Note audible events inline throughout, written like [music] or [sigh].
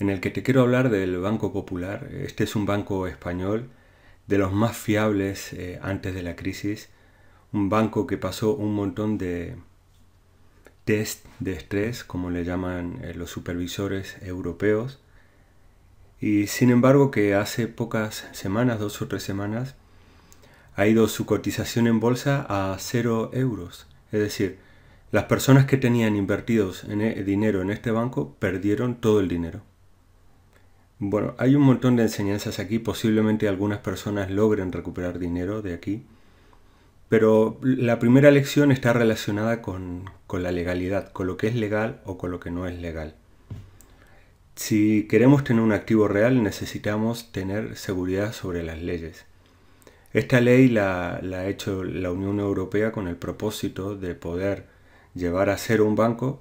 en el que te quiero hablar del Banco Popular. Este es un banco español de los más fiables eh, antes de la crisis, un banco que pasó un montón de test de estrés, como le llaman eh, los supervisores europeos, y sin embargo que hace pocas semanas, dos o tres semanas, ha ido su cotización en bolsa a cero euros. Es decir, las personas que tenían invertidos en e, dinero en este banco perdieron todo el dinero. Bueno, hay un montón de enseñanzas aquí, posiblemente algunas personas logren recuperar dinero de aquí, pero la primera lección está relacionada con, la legalidad, con lo que es legal o con lo que no es legal. Si queremos tener un activo real necesitamos tener seguridad sobre las leyes. Esta ley la, ha hecho la Unión Europea con el propósito de poder llevar a ser un banco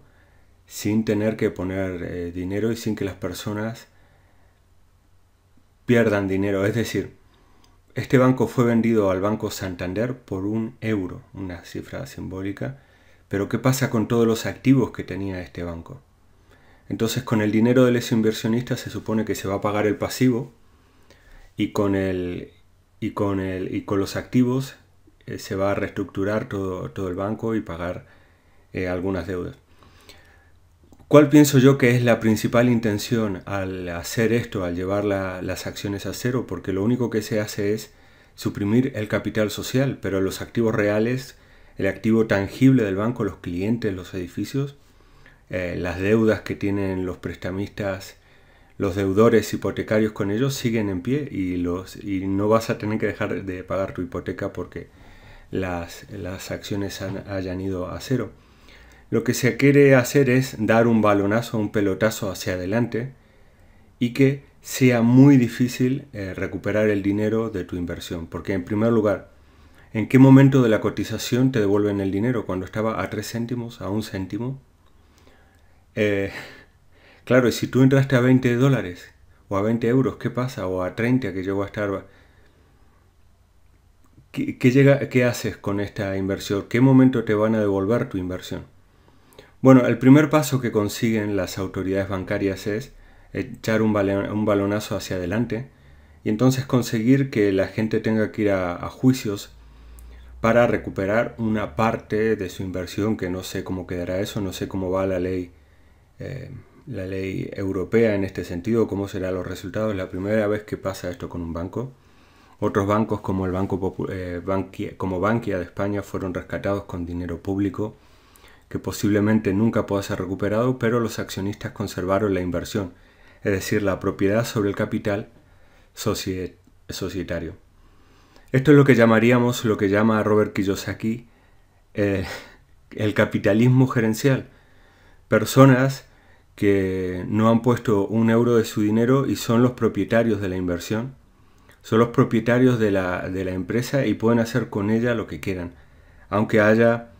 sin tener que poner eh, dinero y sin que las personas pierdan dinero. Es decir, este banco fue vendido al Banco Santander por un euro, una cifra simbólica, pero ¿qué pasa con todos los activos que tenía este banco? Entonces con el dinero de ese inversionista se supone que se va a pagar el pasivo y con, el, y con, el, y con los activos eh, se va a reestructurar todo, todo el banco y pagar eh, algunas deudas. ¿Cuál pienso yo que es la principal intención al hacer esto, al llevar las acciones a cero? Porque lo único que se hace es suprimir el capital social, pero los activos reales, el activo tangible del banco, los clientes, los edificios, eh, las deudas que tienen los prestamistas, los deudores hipotecarios con ellos siguen en pie y, los, y no vas a tener que dejar de pagar tu hipoteca porque las, acciones hayan ido a cero lo que se quiere hacer es dar un balonazo, un pelotazo hacia adelante y que sea muy difícil eh, recuperar el dinero de tu inversión. Porque en primer lugar, ¿en qué momento de la cotización te devuelven el dinero? ¿Cuando estaba a 3 céntimos, a 1 céntimo? Eh, claro, si tú entraste a 20 dólares o a 20 euros, ¿qué pasa? O a 30 que llegó a estar... llega, ¿Qué haces con esta inversión? ¿Qué momento te van a devolver tu inversión? Bueno, el primer paso que consiguen las autoridades bancarias es echar un, balonazo hacia adelante y entonces conseguir que la gente tenga que ir a, juicios para recuperar una parte de su inversión, que no sé cómo quedará eso, no sé cómo va la ley, eh, la ley europea en este sentido, cómo serán los resultados. La primera vez que pasa esto con un banco. Otros bancos como el Banco eh, como Bankia de España fueron rescatados con dinero público que posiblemente nunca pueda ser recuperado, pero los accionistas conservaron la inversión, es decir, la propiedad sobre el capital societario. Esto es lo que llamaríamos, lo que llama Robert Kiyosaki, eh, el capitalismo gerencial. Personas que no han puesto un euro de su dinero y son los propietarios de la inversión, son los propietarios de la, de la empresa y pueden hacer con ella lo que quieran, aunque haya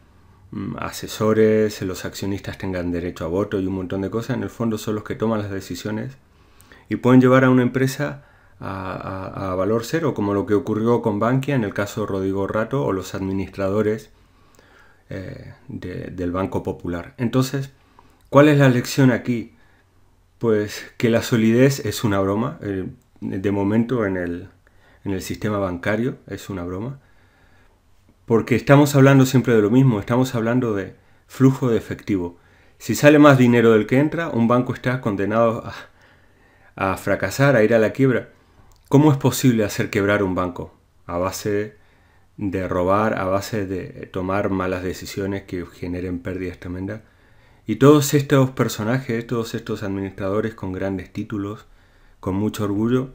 Mm, asesores, los accionistas tengan derecho a voto y un montón de cosas, en el fondo son los que toman las decisiones y pueden llevar a una empresa a, valor cero, como lo que ocurrió con Bankia en el caso de Rodrigo Rato o los administradores eh, del Banco Popular. Entonces, ¿cuál es la lección aquí? Pues que la solidez es una broma, eh, de momento en el sistema bancario es una broma. Porque estamos hablando siempre de lo mismo, estamos hablando de flujo de efectivo. Si sale más dinero del que entra, un banco está condenado a, fracasar, a ir a la quiebra. ¿Cómo es posible hacer quebrar un banco? A base de robar, a base de tomar malas decisiones que generen pérdidas tremendas. Y todos estos personajes, todos estos administradores con grandes títulos, con mucho orgullo,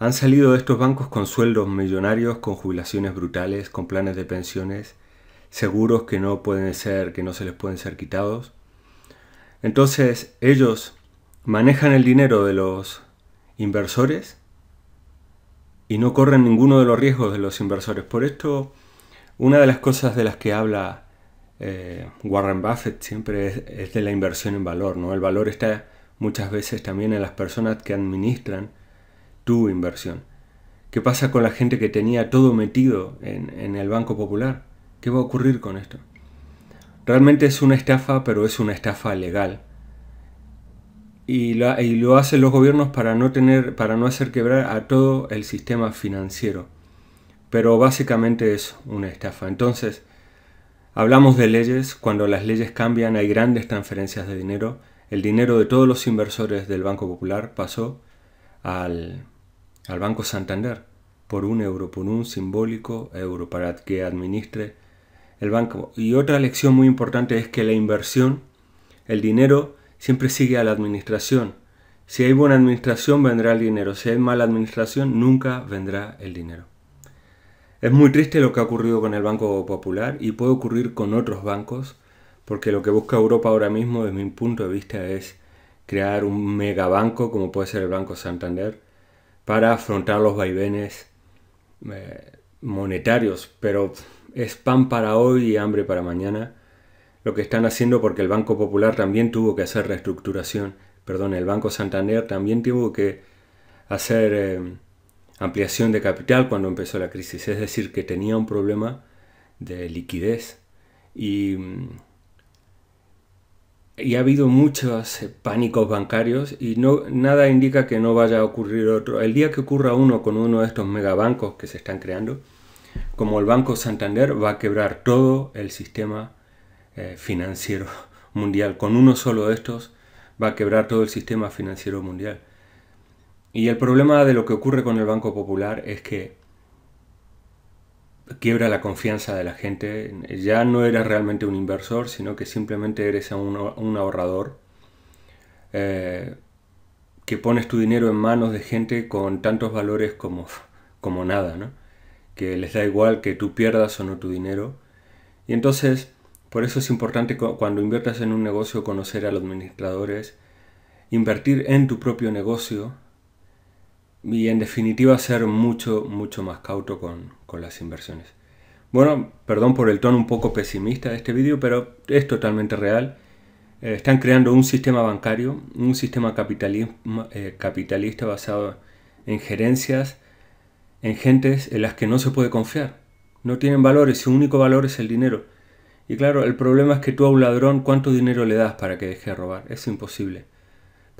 han salido de estos bancos con sueldos millonarios, con jubilaciones brutales, con planes de pensiones, seguros que no pueden ser, que no se les pueden ser quitados. Entonces, ellos manejan el dinero de los inversores y no corren ninguno de los riesgos de los inversores. Por esto, una de las cosas de las que habla eh, Warren Buffett siempre es, de la inversión en valor, ¿no? El valor está muchas veces también en las personas que administran tu inversión. ¿Qué pasa con la gente que tenía todo metido en, el Banco Popular? ¿Qué va a ocurrir con esto? Realmente es una estafa, pero es una estafa legal. Y, y, lo hacen los gobiernos para no tener, para no hacer quebrar a todo el sistema financiero. Pero básicamente es una estafa. Entonces, hablamos de leyes, cuando las leyes cambian hay grandes transferencias de dinero. El dinero de todos los inversores del Banco Popular pasó al, al Banco Santander por un euro, por un simbólico euro, para que administre el banco. Y otra lección muy importante es que la inversión, el dinero, siempre sigue a la administración. Si hay buena administración, vendrá el dinero. Si hay mala administración, nunca vendrá el dinero. Es muy triste lo que ha ocurrido con el Banco Popular y puede ocurrir con otros bancos, porque lo que busca Europa ahora mismo, desde mi punto de vista, es crear un megabanco como puede ser el Banco Santander para afrontar los vaivenes eh, monetarios, pero es pan para hoy y hambre para mañana lo que están haciendo porque el Banco Popular también tuvo que hacer reestructuración, perdón, el Banco Santander también tuvo que hacer eh, ampliación de capital cuando empezó la crisis, es decir, que tenía un problema de liquidez y mm, y ha habido muchos eh, pánicos bancarios y no, nada indica que no vaya a ocurrir otro. El día que ocurra uno con uno de estos megabancos que se están creando, como el Banco Santander, va a quebrar todo el sistema eh, financiero [laughs] mundial. Con uno solo de estos va a quebrar todo el sistema financiero mundial. Y el problema de lo que ocurre con el Banco Popular es que quiebra la confianza de la gente. Ya no eres realmente un inversor, sino que simplemente eres un, ahorrador. Eh, que pones tu dinero en manos de gente con tantos valores como, como nada, ¿no? Que les da igual que tú pierdas o no tu dinero. Y entonces, por eso es importante cuando inviertas en un negocio conocer a los administradores, invertir en tu propio negocio, y en definitiva ser mucho, mucho más cauto con, con las inversiones. Bueno, perdón por el tono un poco pesimista de este vídeo, pero es totalmente real. Eh, están creando un sistema bancario, un sistema eh, capitalista basado en gerencias, en gentes en las que no se puede confiar. No tienen valores, su único valor es el dinero. Y claro, el problema es que tú a un ladrón, ¿cuánto dinero le das para que deje de robar? Es imposible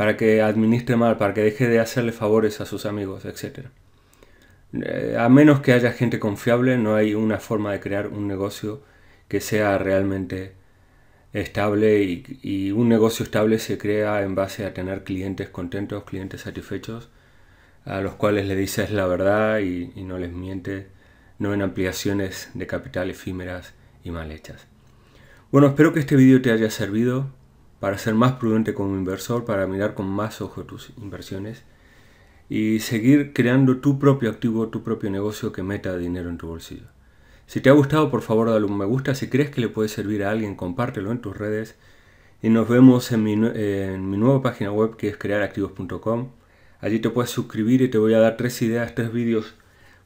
para que administre mal, para que deje de hacerle favores a sus amigos, etc. Eh, a menos que haya gente confiable, no hay una forma de crear un negocio que sea realmente estable y, un negocio estable se crea en base a tener clientes contentos, clientes satisfechos, a los cuales le dices la verdad y, y no les mientes, no en ampliaciones de capital efímeras y mal hechas. Bueno, espero que este vídeo te haya servido para ser más prudente como inversor, para mirar con más ojo tus inversiones y seguir creando tu propio activo, tu propio negocio que meta dinero en tu bolsillo. Si te ha gustado, por favor, dale un me gusta. Si crees que le puede servir a alguien, compártelo en tus redes. Y nos vemos en mi, nueva página web que es crearactivos.com. Allí te puedes suscribir y te voy a dar tres ideas, tres vídeos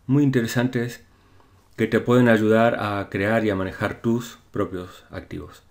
muy interesantes que te pueden ayudar a crear y a manejar tus propios activos.